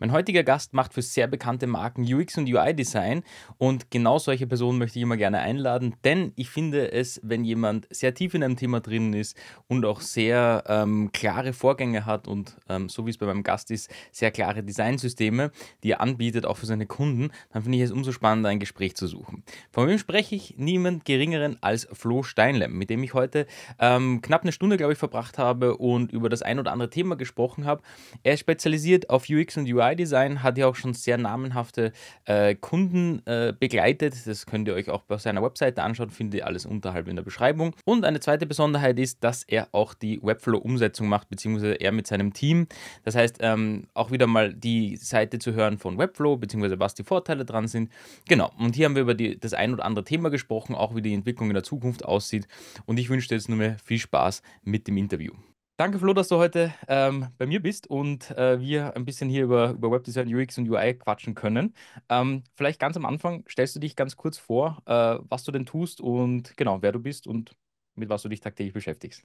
Mein heutiger Gast macht für sehr bekannte Marken UX und UI Design und genau solche Personen möchte ich immer gerne einladen, denn ich finde es, wenn jemand sehr tief in einem Thema drin ist und auch sehr ähm, klare Vorgänge hat und ähm, so wie es bei meinem Gast ist, sehr klare Designsysteme, die er anbietet, auch für seine Kunden, dann finde ich es umso spannender, ein Gespräch zu suchen. Von wem spreche ich? Niemand Geringeren als Flo Steinlem, mit dem ich heute ähm, knapp eine Stunde, glaube ich, verbracht habe und über das ein oder andere Thema gesprochen habe. Er ist spezialisiert auf UX und UI UI-Design hat ja auch schon sehr namenhafte äh, Kunden äh, begleitet. Das könnt ihr euch auch bei seiner Webseite anschauen, findet ihr alles unterhalb in der Beschreibung. Und eine zweite Besonderheit ist, dass er auch die Webflow-Umsetzung macht, beziehungsweise er mit seinem Team. Das heißt, ähm, auch wieder mal die Seite zu hören von Webflow, beziehungsweise was die Vorteile dran sind. Genau, und hier haben wir über die, das ein oder andere Thema gesprochen, auch wie die Entwicklung in der Zukunft aussieht. Und ich wünsche dir jetzt nur mehr viel Spaß mit dem Interview. Danke, Flo, dass du heute ähm, bei mir bist und äh, wir ein bisschen hier über, über Webdesign, UX und UI quatschen können. Ähm, vielleicht ganz am Anfang stellst du dich ganz kurz vor, äh, was du denn tust und genau, wer du bist und mit was du dich tagtäglich beschäftigst.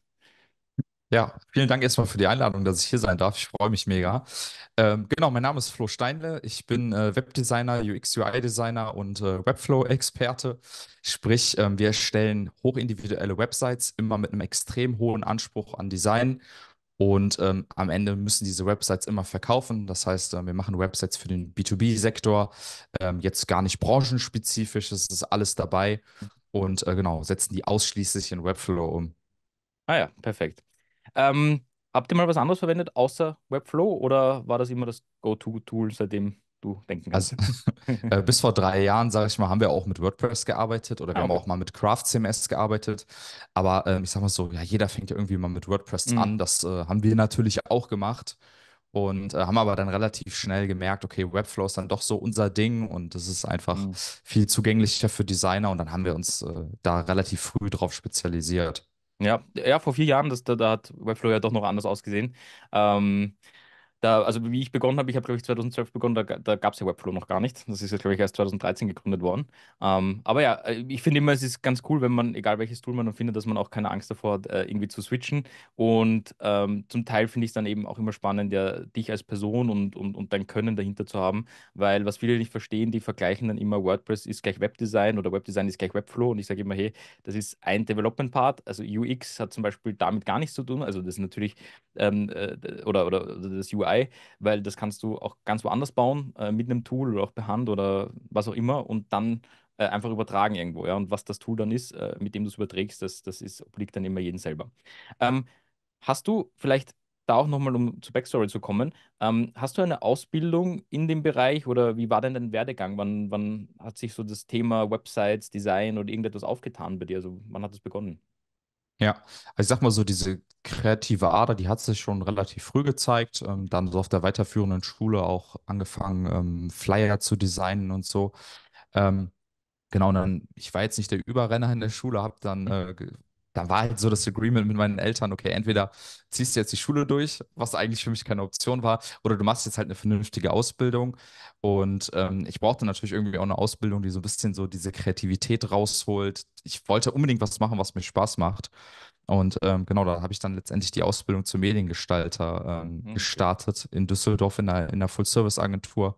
Ja, vielen Dank erstmal für die Einladung, dass ich hier sein darf. Ich freue mich mega. Ähm, genau, mein Name ist Flo Steinle. Ich bin äh, Webdesigner, UX-UI-Designer und äh, Webflow-Experte. Sprich, ähm, wir erstellen hochindividuelle Websites, immer mit einem extrem hohen Anspruch an Design. Und ähm, am Ende müssen diese Websites immer verkaufen. Das heißt, äh, wir machen Websites für den B2B-Sektor, ähm, jetzt gar nicht branchenspezifisch, es ist alles dabei. Und äh, genau, setzen die ausschließlich in Webflow um. Ah ja, perfekt. Ähm, habt ihr mal was anderes verwendet außer Webflow oder war das immer das Go-To-Tool, seitdem du denken kannst? Also, äh, bis vor drei Jahren, sage ich mal, haben wir auch mit WordPress gearbeitet oder wir ah, okay. haben auch mal mit Craft CMS gearbeitet. Aber ähm, ich sage mal so, ja, jeder fängt ja irgendwie mal mit WordPress mhm. an. Das äh, haben wir natürlich auch gemacht und äh, haben aber dann relativ schnell gemerkt, okay, Webflow ist dann doch so unser Ding und es ist einfach mhm. viel zugänglicher für Designer und dann haben wir uns äh, da relativ früh drauf spezialisiert. Ja, ja, vor vier Jahren, das, da, da hat Webflow ja doch noch anders ausgesehen. Ähm, da, also wie ich begonnen habe, ich habe glaube ich 2012 begonnen, da, da gab es ja Webflow noch gar nicht. Das ist jetzt glaube ich erst 2013 gegründet worden. Ähm, aber ja, äh, ich finde immer, es ist ganz cool, wenn man, egal welches Tool man dann findet, dass man auch keine Angst davor hat, äh, irgendwie zu switchen. Und ähm, zum Teil finde ich es dann eben auch immer spannend, ja, dich als Person und, und, und dein Können dahinter zu haben, weil was viele nicht verstehen, die vergleichen dann immer WordPress ist gleich Webdesign oder Webdesign ist gleich Webflow und ich sage immer, hey, das ist ein Development-Part, also UX hat zum Beispiel damit gar nichts zu tun, also das ist natürlich ähm, äh, oder, oder das UI UI, weil das kannst du auch ganz woanders bauen, äh, mit einem Tool oder auch per Hand oder was auch immer und dann äh, einfach übertragen irgendwo. Ja? Und was das Tool dann ist, äh, mit dem du es überträgst, das, das ist, obliegt dann immer jedem selber. Ähm, hast du vielleicht da auch nochmal, um zur Backstory zu kommen, ähm, hast du eine Ausbildung in dem Bereich oder wie war denn dein Werdegang? Wann, wann hat sich so das Thema Websites, Design oder irgendetwas aufgetan bei dir? Also wann hat es begonnen? Ja, also ich sag mal so, diese kreative Ader, die hat sich schon relativ früh gezeigt. Ähm, dann so auf der weiterführenden Schule auch angefangen, ähm, Flyer zu designen und so. Ähm, genau, und dann, ich war jetzt nicht der Überrenner in der Schule, habe dann mhm. äh, da war halt so das Agreement mit meinen Eltern, okay, entweder ziehst du jetzt die Schule durch, was eigentlich für mich keine Option war, oder du machst jetzt halt eine vernünftige Ausbildung. Und ähm, ich brauchte natürlich irgendwie auch eine Ausbildung, die so ein bisschen so diese Kreativität rausholt. Ich wollte unbedingt was machen, was mir Spaß macht. Und ähm, genau, da habe ich dann letztendlich die Ausbildung zum Mediengestalter ähm, okay. Mhm. gestartet in Düsseldorf in einer, in einer Full-Service-Agentur.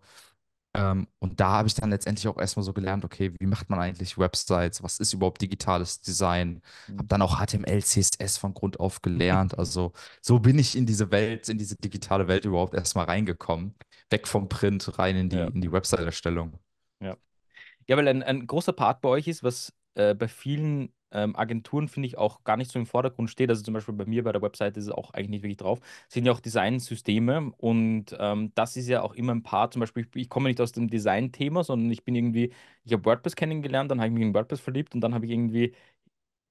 Ähm, und da habe ich dann letztendlich auch erstmal so gelernt, okay, wie macht man eigentlich Websites? Was ist überhaupt digitales Design? Habe dann auch HTML, CSS von Grund auf gelernt. Also so bin ich in diese Welt, in diese digitale Welt überhaupt erstmal reingekommen. Weg vom Print, rein in die, ja. die Website-Erstellung. Ja. Ja, weil ein, ein großer Part bei euch ist, was äh, bei vielen ähm, Agenturen, finde ich, auch gar nicht so im Vordergrund steht. Also zum Beispiel bei mir bei der Webseite ist es auch eigentlich nicht wirklich drauf. Es sind ja auch Designsysteme und ähm, das ist ja auch immer ein paar. Zum Beispiel, ich, ich komme nicht aus dem Design-Thema, sondern ich bin irgendwie, ich habe WordPress kennengelernt, dann habe ich mich in WordPress verliebt und dann habe ich irgendwie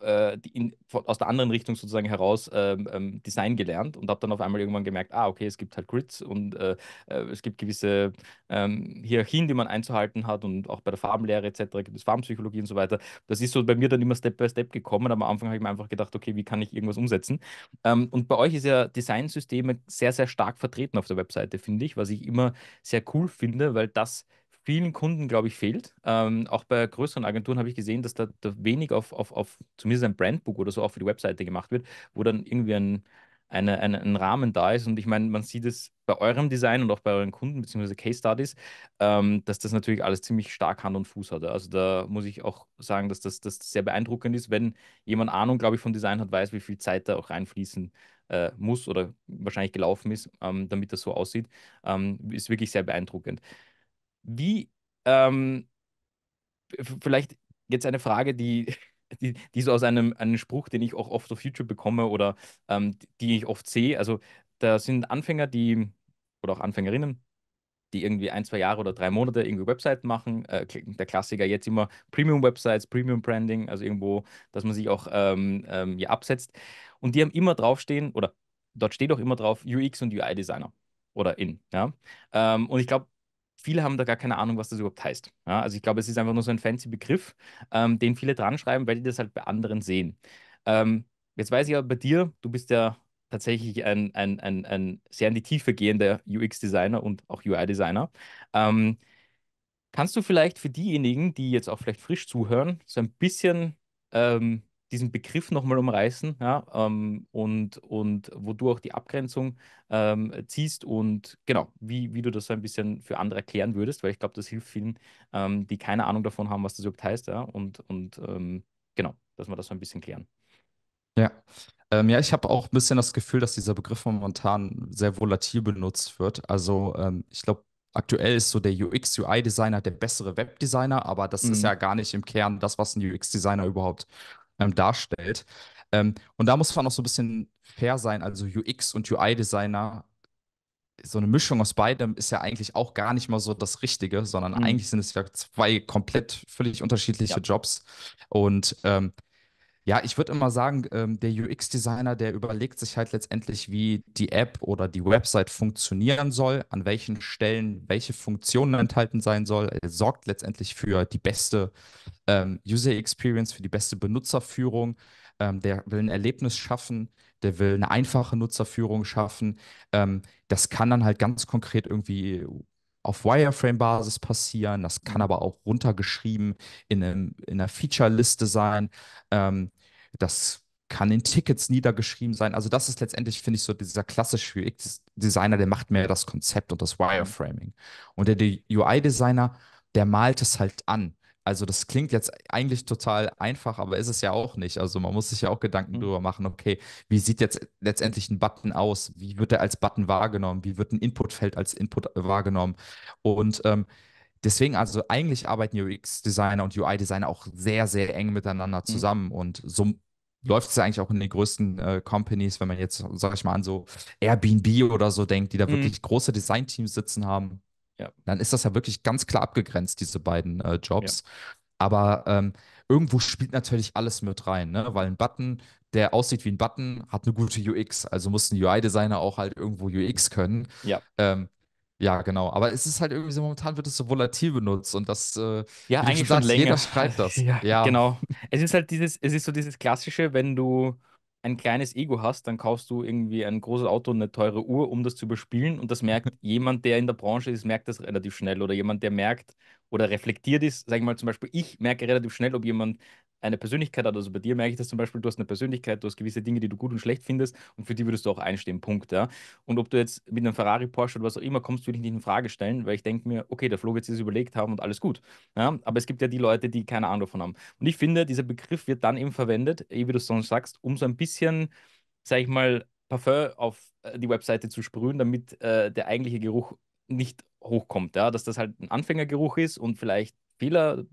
äh, in, von, aus der anderen Richtung sozusagen heraus ähm, ähm, Design gelernt und habe dann auf einmal irgendwann gemerkt, ah, okay, es gibt halt Grids und äh, äh, es gibt gewisse ähm, Hierarchien, die man einzuhalten hat und auch bei der Farbenlehre etc. gibt es Farbenpsychologie und so weiter. Das ist so bei mir dann immer Step by Step gekommen, aber am Anfang habe ich mir einfach gedacht, okay, wie kann ich irgendwas umsetzen? Ähm, und bei euch ist ja Designsysteme sehr, sehr stark vertreten auf der Webseite, finde ich, was ich immer sehr cool finde, weil das vielen Kunden, glaube ich, fehlt. Ähm, auch bei größeren Agenturen habe ich gesehen, dass da, da wenig auf, auf, auf zumindest ein Brandbook oder so auch für die Webseite gemacht wird, wo dann irgendwie ein, eine, eine, ein Rahmen da ist. Und ich meine, man sieht es bei eurem Design und auch bei euren Kunden bzw. Case Studies, ähm, dass das natürlich alles ziemlich stark Hand und Fuß hat. Also da muss ich auch sagen, dass das, das sehr beeindruckend ist, wenn jemand Ahnung, glaube ich, von Design hat, weiß, wie viel Zeit da auch reinfließen äh, muss oder wahrscheinlich gelaufen ist, ähm, damit das so aussieht. Ähm, ist wirklich sehr beeindruckend. Wie, ähm, vielleicht jetzt eine Frage, die, die, die so aus einem, einem Spruch, den ich auch oft auf YouTube bekomme oder ähm, die ich oft sehe. Also da sind Anfänger, die, oder auch Anfängerinnen, die irgendwie ein, zwei Jahre oder drei Monate irgendwie Webseiten machen. Äh, der Klassiker jetzt immer Premium-Websites, Premium-Branding, also irgendwo, dass man sich auch ähm, ähm, ja, absetzt. Und die haben immer draufstehen, oder dort steht auch immer drauf UX und UI-Designer oder in. Ja? Ähm, und ich glaube, viele haben da gar keine Ahnung, was das überhaupt heißt. Ja, also ich glaube, es ist einfach nur so ein fancy Begriff, ähm, den viele dran schreiben, weil die das halt bei anderen sehen. Ähm, jetzt weiß ich aber bei dir, du bist ja tatsächlich ein, ein, ein, ein sehr in die Tiefe gehender UX-Designer und auch UI-Designer. Ähm, kannst du vielleicht für diejenigen, die jetzt auch vielleicht frisch zuhören, so ein bisschen ähm, diesen Begriff nochmal umreißen ja, ähm, und, und wo du auch die Abgrenzung ähm, ziehst und genau, wie, wie du das so ein bisschen für andere erklären würdest, weil ich glaube, das hilft vielen, ähm, die keine Ahnung davon haben, was das überhaupt heißt ja, und, und ähm, genau, dass wir das so ein bisschen klären. Ja, ähm, ja, ich habe auch ein bisschen das Gefühl, dass dieser Begriff momentan sehr volatil benutzt wird. Also ähm, ich glaube, aktuell ist so der UX-UI-Designer der bessere Webdesigner, aber das mhm. ist ja gar nicht im Kern das, was ein UX-Designer überhaupt ähm, darstellt. Ähm, und da muss man auch so ein bisschen fair sein. Also UX und UI-Designer, so eine Mischung aus beidem ist ja eigentlich auch gar nicht mal so das Richtige, sondern mhm. eigentlich sind es ja zwei komplett völlig unterschiedliche ja. Jobs. Und ähm, ja, ich würde immer sagen, ähm, der UX-Designer, der überlegt sich halt letztendlich, wie die App oder die Website funktionieren soll, an welchen Stellen welche Funktionen enthalten sein soll. Er sorgt letztendlich für die beste ähm, User Experience, für die beste Benutzerführung. Ähm, der will ein Erlebnis schaffen, der will eine einfache Nutzerführung schaffen. Ähm, das kann dann halt ganz konkret irgendwie auf Wireframe-Basis passieren, das kann mhm. aber auch runtergeschrieben in, einem, in einer Feature-Liste sein. Ähm, das kann in Tickets niedergeschrieben sein. Also das ist letztendlich, finde ich, so dieser klassische UX-Designer, der macht mehr das Konzept und das mhm. Wireframing. Und der UI-Designer, der malt es halt an. Also das klingt jetzt eigentlich total einfach, aber ist es ja auch nicht. Also man muss sich ja auch Gedanken mhm. drüber machen, okay, wie sieht jetzt letztendlich ein Button aus? Wie wird er als Button wahrgenommen? Wie wird ein Inputfeld als Input äh, wahrgenommen? Und ähm, deswegen, also eigentlich arbeiten UX-Designer und UI-Designer auch sehr, sehr eng miteinander mhm. zusammen. Mhm. Und so läuft es ja eigentlich auch in den größten äh, Companies, wenn man jetzt, sag ich mal, an so Airbnb oder so denkt, die da mhm. wirklich große Designteams sitzen haben. Ja. Dann ist das ja wirklich ganz klar abgegrenzt, diese beiden äh, Jobs. Ja. Aber ähm, irgendwo spielt natürlich alles mit rein, ne? weil ein Button, der aussieht wie ein Button, hat eine gute UX. Also muss ein UI-Designer auch halt irgendwo UX können. Ja. Ähm, ja, genau. Aber es ist halt irgendwie so, momentan wird es so volatil benutzt und das, äh, ja, eigentlich schon sagst, länger. jeder schreibt das. Ja, ja, genau. Es ist halt dieses, es ist so dieses klassische, wenn du, ein kleines Ego hast, dann kaufst du irgendwie ein großes Auto und eine teure Uhr, um das zu überspielen. Und das merkt mhm. jemand, der in der Branche ist, merkt das relativ schnell. Oder jemand, der merkt oder reflektiert ist, sage ich mal zum Beispiel, ich merke relativ schnell, ob jemand eine Persönlichkeit hat. Also bei dir merke ich das zum Beispiel, du hast eine Persönlichkeit, du hast gewisse Dinge, die du gut und schlecht findest und für die würdest du auch einstehen, Punkt. Ja? Und ob du jetzt mit einem Ferrari, Porsche oder was auch immer kommst, würde ich nicht in Frage stellen, weil ich denke mir, okay, der Flo wird sich das überlegt haben und alles gut. Ja? Aber es gibt ja die Leute, die keine Ahnung davon haben. Und ich finde, dieser Begriff wird dann eben verwendet, eh, wie du es sonst sagst, um so ein bisschen, sag ich mal, Parfum auf äh, die Webseite zu sprühen, damit äh, der eigentliche Geruch nicht hochkommt, ja, dass das halt ein Anfängergeruch ist und vielleicht Fehler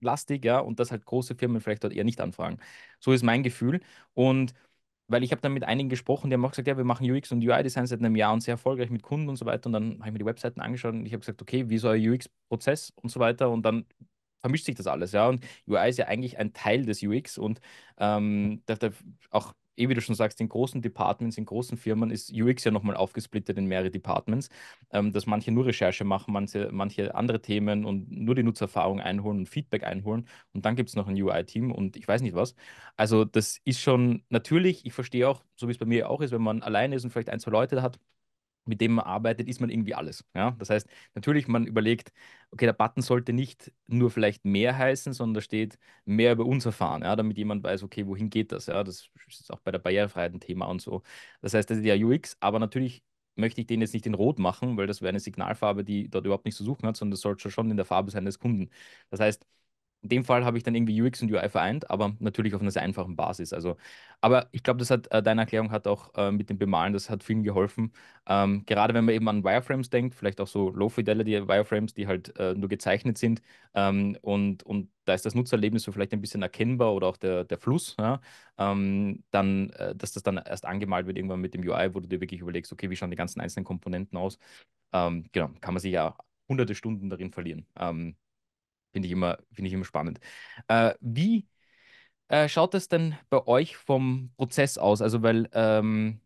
lastig, ja, und dass halt große Firmen vielleicht dort eher nicht anfragen. So ist mein Gefühl. Und weil ich habe dann mit einigen gesprochen, die haben auch gesagt, ja, wir machen UX und UI-Design seit einem Jahr und sehr erfolgreich mit Kunden und so weiter. Und dann habe ich mir die Webseiten angeschaut und ich habe gesagt, okay, wie ist euer UX-Prozess und so weiter. Und dann vermischt sich das alles, ja. Und UI ist ja eigentlich ein Teil des UX und ähm, auch eh wie du schon sagst, in großen Departments, in großen Firmen ist UX ja nochmal aufgesplittet in mehrere Departments, ähm, dass manche nur Recherche machen, manche, manche andere Themen und nur die Nutzerfahrung einholen und Feedback einholen und dann gibt es noch ein UI-Team und ich weiß nicht was. Also das ist schon natürlich, ich verstehe auch, so wie es bei mir auch ist, wenn man alleine ist und vielleicht ein, zwei Leute hat, mit dem man arbeitet, ist man irgendwie alles. Ja? Das heißt, natürlich, man überlegt, okay, der Button sollte nicht nur vielleicht mehr heißen, sondern da steht mehr über uns erfahren, ja? damit jemand weiß, okay, wohin geht das? Ja? Das ist auch bei der Barrierefreiheit ein Thema und so. Das heißt, das ist ja UX, aber natürlich möchte ich den jetzt nicht in Rot machen, weil das wäre eine Signalfarbe, die dort überhaupt nichts zu suchen hat, sondern das sollte schon in der Farbe seines des Kunden. Das heißt, in dem Fall habe ich dann irgendwie UX und UI vereint, aber natürlich auf einer sehr einfachen Basis. Also, aber ich glaube, das hat äh, deine Erklärung hat auch äh, mit dem Bemalen, das hat vielen geholfen. Ähm, gerade wenn man eben an Wireframes denkt, vielleicht auch so Low Fidelity Wireframes, die halt äh, nur gezeichnet sind ähm, und, und da ist das Nutzererlebnis so vielleicht ein bisschen erkennbar oder auch der, der Fluss, ja? ähm, dann, äh, dass das dann erst angemalt wird irgendwann mit dem UI, wo du dir wirklich überlegst, okay, wie schauen die ganzen einzelnen Komponenten aus? Ähm, genau, kann man sich ja hunderte Stunden darin verlieren. Ähm, Finde ich, immer, find ich immer spannend. Äh, wie äh, schaut das denn bei euch vom Prozess aus? Also, weil ähm,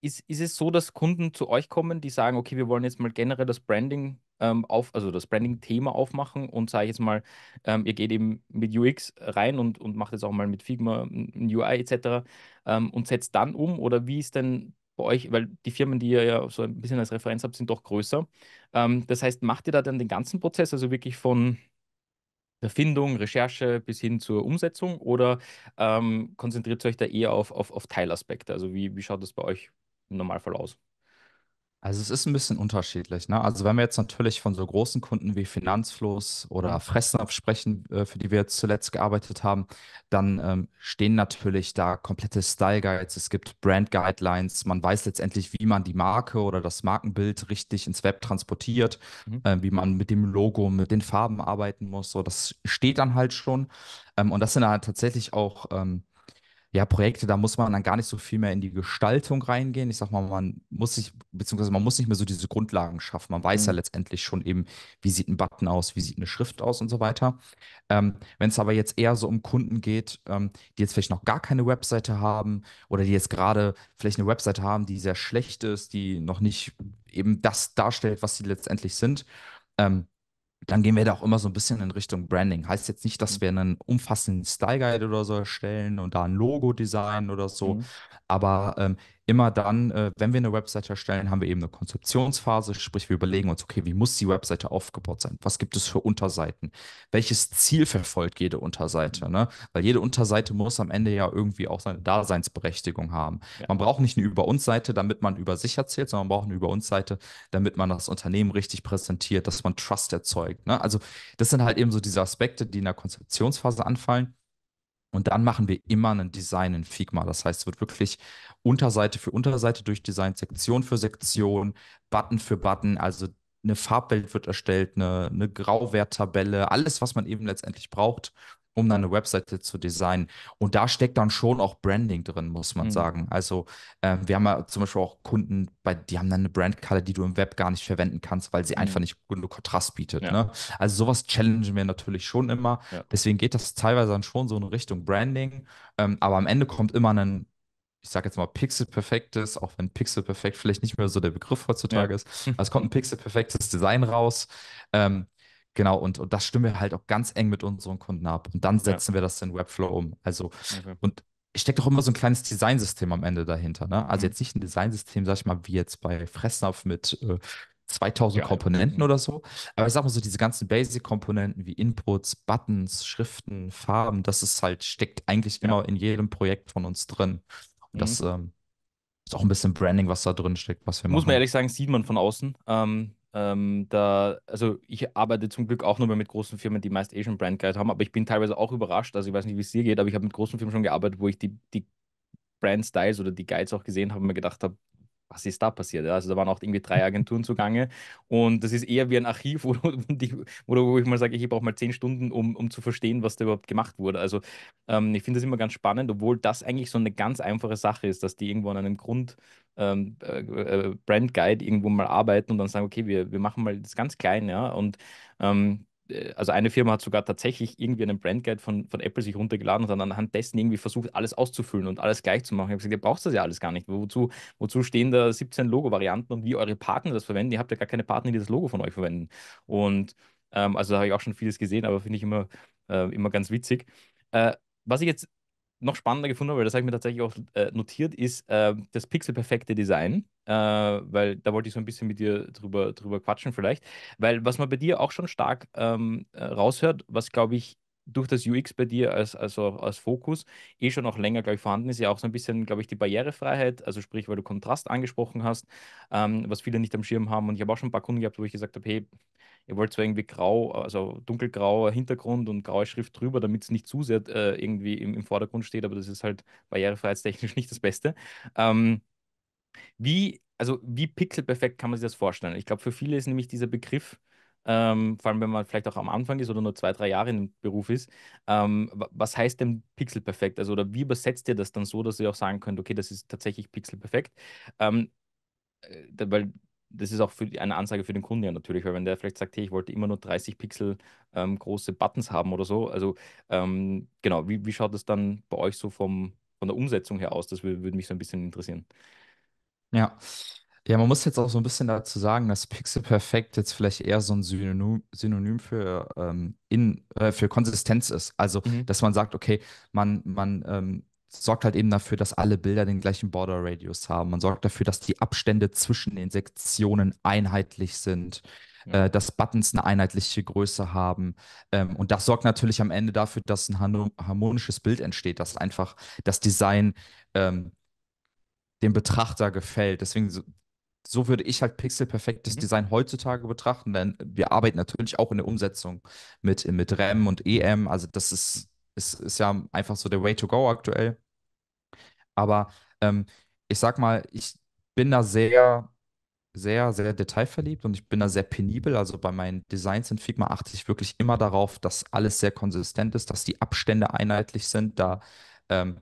ist, ist es so, dass Kunden zu euch kommen, die sagen, okay, wir wollen jetzt mal generell das Branding ähm, auf, also das Branding-Thema aufmachen und sage ich jetzt mal, ähm, ihr geht eben mit UX rein und, und macht jetzt auch mal mit Figma, ein UI etc. Ähm, und setzt dann um? Oder wie ist denn bei euch, weil die Firmen, die ihr ja so ein bisschen als Referenz habt, sind doch größer. Ähm, das heißt, macht ihr da dann den ganzen Prozess, also wirklich von der Findung, Recherche bis hin zur Umsetzung oder ähm, konzentriert ihr euch da eher auf, auf, auf Teilaspekte? Also wie, wie schaut das bei euch im Normalfall aus? Also es ist ein bisschen unterschiedlich. Ne? Also wenn wir jetzt natürlich von so großen Kunden wie Finanzfluss oder Fressnapf sprechen, äh, für die wir jetzt zuletzt gearbeitet haben, dann ähm, stehen natürlich da komplette Style Guides, es gibt Brand Guidelines, man weiß letztendlich, wie man die Marke oder das Markenbild richtig ins Web transportiert, mhm. äh, wie man mit dem Logo, mit den Farben arbeiten muss. So, das steht dann halt schon. Ähm, und das sind dann halt tatsächlich auch ähm, ja, Projekte, da muss man dann gar nicht so viel mehr in die Gestaltung reingehen. Ich sag mal, man muss sich, beziehungsweise man muss nicht mehr so diese Grundlagen schaffen. Man weiß mhm. ja letztendlich schon eben, wie sieht ein Button aus, wie sieht eine Schrift aus und so weiter. Ähm, Wenn es aber jetzt eher so um Kunden geht, ähm, die jetzt vielleicht noch gar keine Webseite haben oder die jetzt gerade vielleicht eine Webseite haben, die sehr schlecht ist, die noch nicht eben das darstellt, was sie letztendlich sind, ähm, dann gehen wir da auch immer so ein bisschen in Richtung Branding. Heißt jetzt nicht, dass mhm. wir einen umfassenden Style Guide oder so erstellen und da ein Logo designen oder so, mhm. aber ähm, immer dann, äh, wenn wir eine Webseite erstellen, haben wir eben eine Konzeptionsphase, sprich wir überlegen uns, okay, wie muss die Webseite aufgebaut sein? Was gibt es für Unterseiten? Welches Ziel verfolgt jede Unterseite? Mhm. Ne? Weil jede Unterseite muss am Ende ja irgendwie auch seine Daseinsberechtigung haben. Ja. Man braucht nicht eine Über uns Seite, damit man über sich erzählt, sondern man braucht eine Über uns Seite, damit man das Unternehmen richtig präsentiert, dass man Trust erzeugt. Ne? Also das sind halt eben so diese Aspekte, die in der Konzeptionsphase anfallen. Und dann machen wir immer ein Design in Figma. Das heißt, es wird wirklich Unterseite für Unterseite durchdesignt, Sektion für Sektion, Button für Button. Also eine Farbwelt wird erstellt, eine, eine Grauwerttabelle, alles, was man eben letztendlich braucht, um dann eine Webseite zu designen. Und da steckt dann schon auch Branding drin, muss man mhm. sagen. Also äh, wir haben ja zum Beispiel auch Kunden, bei, die haben dann eine Brandkarte, die du im Web gar nicht verwenden kannst, weil sie mhm. einfach nicht genug Kontrast bietet. Ja. Ne? Also sowas challengen wir natürlich schon immer. Ja. Deswegen geht das teilweise dann schon so in Richtung Branding. Ähm, aber am Ende kommt immer ein ich sage jetzt mal pixelperfektes, auch wenn pixelperfekt vielleicht nicht mehr so der Begriff heutzutage ja. ist. Also es kommt ein pixelperfektes Design raus, ähm, Genau, und, und das stimmen wir halt auch ganz eng mit unseren Kunden ab. Und dann setzen ja. wir das in Webflow um. Also, okay. und steckt auch immer so ein kleines Designsystem am Ende dahinter. Ne? Also mhm. jetzt nicht ein Designsystem, sag ich mal, wie jetzt bei Fressnapf mit äh, 2000 ja, Komponenten ja. Mhm. oder so. Aber ich sag mal so, diese ganzen Basic-Komponenten wie Inputs, Buttons, Schriften, Farben, das ist halt, steckt eigentlich ja. in jedem Projekt von uns drin. Und mhm. das ähm, ist auch ein bisschen Branding, was da drin steckt, was wir Muss machen. Muss man ehrlich sagen, sieht man von außen. Ähm, ähm, da, also ich arbeite zum Glück auch nur mehr mit großen Firmen, die meist Asian eh Brand Guide haben, aber ich bin teilweise auch überrascht. Also ich weiß nicht, wie es dir geht, aber ich habe mit großen Firmen schon gearbeitet, wo ich die, die Brand Styles oder die Guides auch gesehen habe und mir gedacht habe, was ist da passiert? Also da waren auch irgendwie drei Agenturen zugange und das ist eher wie ein Archiv, wo, wo, wo ich mal sage, ich brauche mal zehn Stunden, um, um zu verstehen, was da überhaupt gemacht wurde. Also ähm, ich finde das immer ganz spannend, obwohl das eigentlich so eine ganz einfache Sache ist, dass die irgendwo an einem Grund ähm, äh, äh, Brand Guide irgendwo mal arbeiten und dann sagen, okay, wir, wir machen mal das ganz klein, ja, und ähm, äh, also eine Firma hat sogar tatsächlich irgendwie einen Brandguide von, von Apple sich runtergeladen und dann anhand dessen irgendwie versucht, alles auszufüllen und alles gleich zu machen. Ich habe gesagt, ihr braucht das ja alles gar nicht. Wozu, wozu stehen da 17 Logo-Varianten und wie eure Partner das verwenden? Ihr habt ja gar keine Partner, die das Logo von euch verwenden. Und ähm, also da habe ich auch schon vieles gesehen, aber finde ich immer, äh, immer ganz witzig. Äh, was ich jetzt noch spannender gefunden weil das habe ich mir tatsächlich auch äh, notiert, ist äh, das pixelperfekte Design, äh, weil da wollte ich so ein bisschen mit dir drüber, drüber quatschen vielleicht, weil was man bei dir auch schon stark ähm, äh, raushört, was glaube ich durch das UX bei dir als, also als Fokus eh schon auch länger, glaube ich, vorhanden ist, ja auch so ein bisschen, glaube ich, die Barrierefreiheit, also sprich, weil du Kontrast angesprochen hast, ähm, was viele nicht am Schirm haben. Und ich habe auch schon ein paar Kunden gehabt, wo ich gesagt habe, hey, ihr wollt zwar irgendwie grau, also dunkelgrauer Hintergrund und graue Schrift drüber, damit es nicht zu sehr äh, irgendwie im, im, Vordergrund steht, aber das ist halt barrierefreiheitstechnisch nicht das Beste. Ähm, wie, also wie pixelperfekt kann man sich das vorstellen? Ich glaube, für viele ist nämlich dieser Begriff, ähm, vor allem wenn man vielleicht auch am Anfang ist oder nur zwei, drei Jahre im Beruf ist. Ähm, was heißt denn pixelperfekt? Also, oder wie übersetzt ihr das dann so, dass ihr auch sagen könnt, okay, das ist tatsächlich pixelperfekt? Ähm, äh, weil das ist auch für die, eine Ansage für den Kunden ja natürlich, weil wenn der vielleicht sagt, hey, ich wollte immer nur 30 Pixel ähm, große Buttons haben oder so, also ähm, genau, wie, wie schaut das dann bei euch so vom, von der Umsetzung her aus? Das würde mich so ein bisschen interessieren. Ja, ja, man muss jetzt auch so ein bisschen dazu sagen, dass Pixel Perfect jetzt vielleicht eher so ein Synonym, Synonym für, ähm, in, äh, für Konsistenz ist. Also, Mhm. dass man sagt, okay, man, man ähm, sorgt halt eben dafür, dass alle Bilder den gleichen Border Radius haben. Man sorgt dafür, dass die Abstände zwischen den Sektionen einheitlich sind, äh, dass Buttons eine einheitliche Größe haben. Ähm, und das sorgt natürlich am Ende dafür, dass ein harmonisches Bild entsteht, dass einfach das Design ähm, dem Betrachter gefällt. Deswegen so- so würde ich halt pixelperfektes mhm. Design heutzutage betrachten, denn wir arbeiten natürlich auch in der Umsetzung mit, mit RAM und EM. Also das ist, ist, ist ja einfach so der Way to go aktuell. Aber ähm, ich sag mal, ich bin da sehr, sehr, sehr detailverliebt und ich bin da sehr penibel. Also bei meinen Designs in Figma achte ich wirklich immer darauf, dass alles sehr konsistent ist, dass die Abstände einheitlich sind. Da ähm,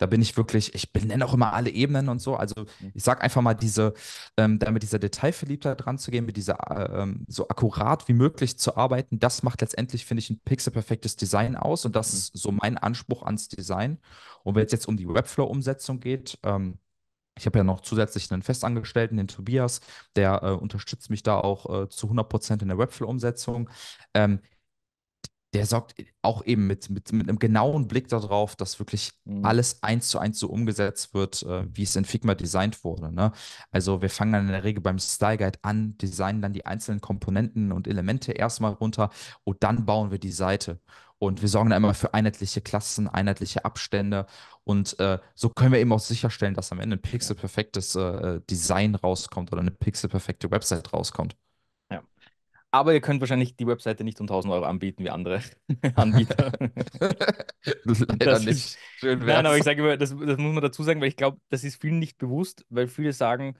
da bin ich wirklich, ich benenne auch immer alle Ebenen und so. Also mhm. ich sage einfach mal, diese, ähm, da mit dieser Detailverliebtheit dran zu gehen, mit dieser äh, so akkurat wie möglich zu arbeiten, das macht letztendlich, finde ich, ein pixelperfektes Design aus. Und das mhm. ist so mein Anspruch ans Design. Und wenn es jetzt um die Webflow-Umsetzung geht, ähm, ich habe ja noch zusätzlich einen Festangestellten, den Tobias, der äh, unterstützt mich da auch äh, zu 100% in der Webflow-Umsetzung. Ähm, der sorgt auch eben mit, mit, mit einem genauen Blick darauf, dass wirklich mhm. alles eins zu eins so umgesetzt wird, äh, wie es in Figma designt wurde. Ne? Also wir fangen dann in der Regel beim Style Guide an, designen dann die einzelnen Komponenten und Elemente erstmal runter und dann bauen wir die Seite. Und wir sorgen dann immer für einheitliche Klassen, einheitliche Abstände. Und äh, so können wir eben auch sicherstellen, dass am Ende ein pixelperfektes äh, Design rauskommt oder eine pixelperfekte Website rauskommt. Aber ihr könnt wahrscheinlich die Webseite nicht um 1000 Euro anbieten wie andere Anbieter. Leider das nicht. Schön wär's. Nein, aber ich sage immer, das, das, muss man dazu sagen, weil ich glaube, das ist vielen nicht bewusst, weil viele sagen,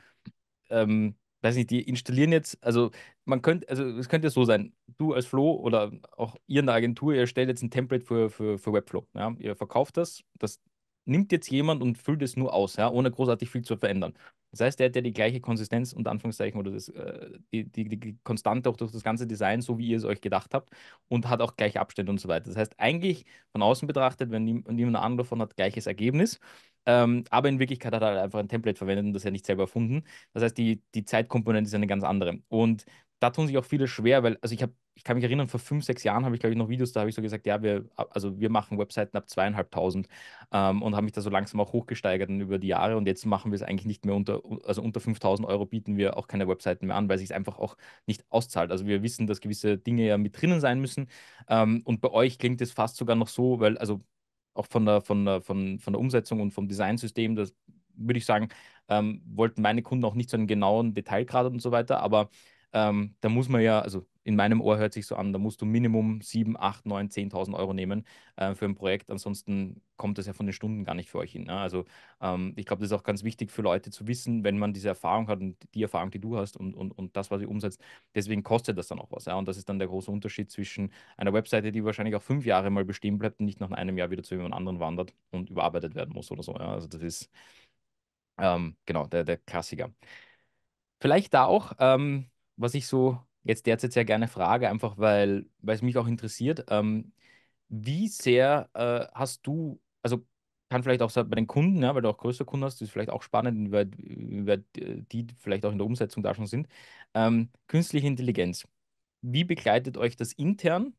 ähm, weiß nicht, die installieren jetzt, also man könnte, also es könnte so sein, du als Flo oder auch ihr in der Agentur, ihr stellt jetzt ein Template für, für, für Webflow. Ja? Ihr verkauft das, das nimmt jetzt jemand und füllt es nur aus, ja? ohne großartig viel zu verändern. Das heißt, der hat ja die gleiche Konsistenz und Anführungszeichen oder das, äh, die, die, die, Konstante auch durch das ganze Design, so wie ihr es euch gedacht habt, und hat auch gleiche Abstände und so weiter. Das heißt, eigentlich von außen betrachtet, wenn niemand anderes davon hat, gleiches Ergebnis. Ähm, aber in Wirklichkeit hat er halt einfach ein Template verwendet und das ja nicht selber erfunden. Das heißt, die, die Zeitkomponente ist eine ganz andere. Und da tun sich auch viele schwer, weil, also ich habe ich kann mich erinnern, vor fünf, sechs Jahren habe ich, glaube ich, noch Videos, da habe ich so gesagt, ja, wir, also wir machen Webseiten ab zweieinhalbtausend ähm, und habe mich da so langsam auch hochgesteigert über die Jahre und jetzt machen wir es eigentlich nicht mehr unter, also unter 5000 Euro bieten wir auch keine Webseiten mehr an, weil sich es einfach auch nicht auszahlt. Also wir wissen, dass gewisse Dinge ja mit drinnen sein müssen ähm, und bei euch klingt es fast sogar noch so, weil, also auch von der, von der, von, von der Umsetzung und vom Designsystem, das würde ich sagen, ähm, wollten meine Kunden auch nicht so einen genauen Detailgrad und so weiter, aber ähm, da muss man ja, also in meinem Ohr hört sich so an, da musst du Minimum 7, 8, 9, 10.000 Euro nehmen äh, für ein Projekt. Ansonsten kommt das ja von den Stunden gar nicht für euch hin. Ne? Also ähm, ich glaube, das ist auch ganz wichtig für Leute zu wissen, wenn man diese Erfahrung hat und die Erfahrung, die du hast und, und, und das, was ihr umsetzt, deswegen kostet das dann auch was. Ja? Und das ist dann der große Unterschied zwischen einer Webseite, die wahrscheinlich auch fünf Jahre mal bestehen bleibt und nicht nach einem Jahr wieder zu jemand anderen wandert und überarbeitet werden muss oder so. Ja? Also das ist ähm, genau der, der Klassiker. Vielleicht da auch, ähm, was ich so jetzt derzeit sehr gerne frage, einfach weil, weil es mich auch interessiert. Ähm, wie sehr äh, hast du, also kann vielleicht auch bei den Kunden, ja, weil du auch größere Kunden hast, das ist vielleicht auch spannend, weil, weil äh, die vielleicht auch in der Umsetzung da schon sind. Ähm, künstliche Intelligenz. Wie begleitet euch das intern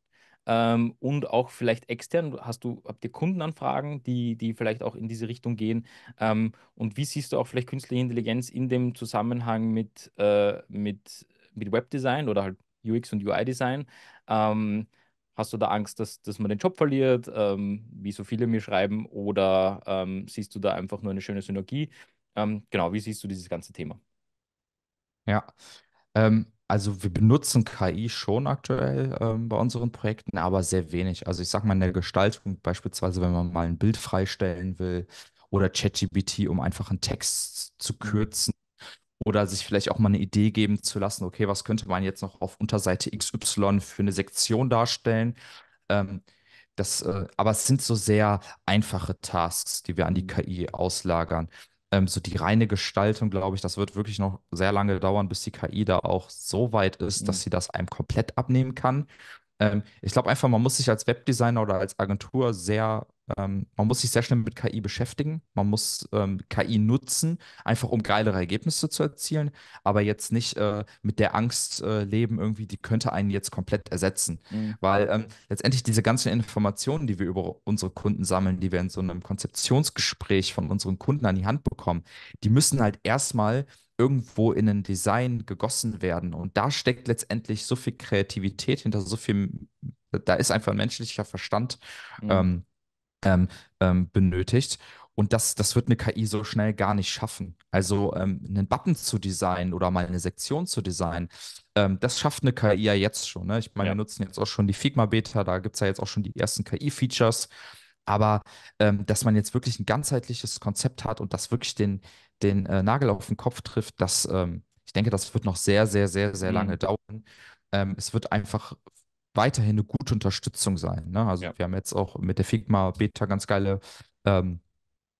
ähm, und auch vielleicht extern? Hast du, habt ihr Kundenanfragen, die, die vielleicht auch in diese Richtung gehen? Ähm, und wie siehst du auch vielleicht künstliche Intelligenz in dem Zusammenhang mit, äh, mit mit Webdesign oder halt UX und UI-Design. Ähm, hast du da Angst, dass, dass man den Job verliert, ähm, wie so viele mir schreiben, oder ähm, siehst du da einfach nur eine schöne Synergie? Ähm, genau, wie siehst du dieses ganze Thema? Ja, ähm, also wir benutzen KI schon aktuell ähm, bei unseren Projekten, aber sehr wenig. Also ich sage mal in der Gestaltung beispielsweise, wenn man mal ein Bild freistellen will oder ChatGPT, um einfach einen Text zu mhm. kürzen oder sich vielleicht auch mal eine Idee geben zu lassen, okay, was könnte man jetzt noch auf Unterseite XY für eine Sektion darstellen. Ähm, das, äh, aber es sind so sehr einfache Tasks, die wir an die mhm. KI auslagern. Ähm, so die reine Gestaltung, glaube ich, das wird wirklich noch sehr lange dauern, bis die KI da auch so weit ist, mhm. dass sie das einem komplett abnehmen kann. Ähm, ich glaube einfach, man muss sich als Webdesigner oder als Agentur sehr, ähm, man muss sich sehr schnell mit KI beschäftigen. Man muss ähm, KI nutzen, einfach um geilere Ergebnisse zu erzielen, aber jetzt nicht äh, mit der Angst äh, leben, irgendwie, die könnte einen jetzt komplett ersetzen. Mhm. Weil ähm, letztendlich diese ganzen Informationen, die wir über unsere Kunden sammeln, die wir in so einem Konzeptionsgespräch von unseren Kunden an die Hand bekommen, die müssen halt erstmal irgendwo in ein Design gegossen werden. Und da steckt letztendlich so viel Kreativität hinter, so viel, da ist einfach ein menschlicher Verstand mhm. Ähm, ähm, ähm, benötigt. Und das, das wird eine KI so schnell gar nicht schaffen. Also ähm, einen Button zu designen oder mal eine Sektion zu designen, ähm, das schafft eine KI ja jetzt schon. Ne? Ich meine, ja. wir nutzen jetzt auch schon die Figma-Beta, da gibt es ja jetzt auch schon die ersten KI-Features. Aber ähm, dass man jetzt wirklich ein ganzheitliches Konzept hat und das wirklich den, den äh, Nagel auf den Kopf trifft, dass ähm, ich denke, das wird noch sehr, sehr, sehr, sehr mhm. lange dauern. Ähm, es wird einfach weiterhin eine gute Unterstützung sein. Ne? Also ja. wir haben jetzt auch mit der Figma Beta ganz geile ähm,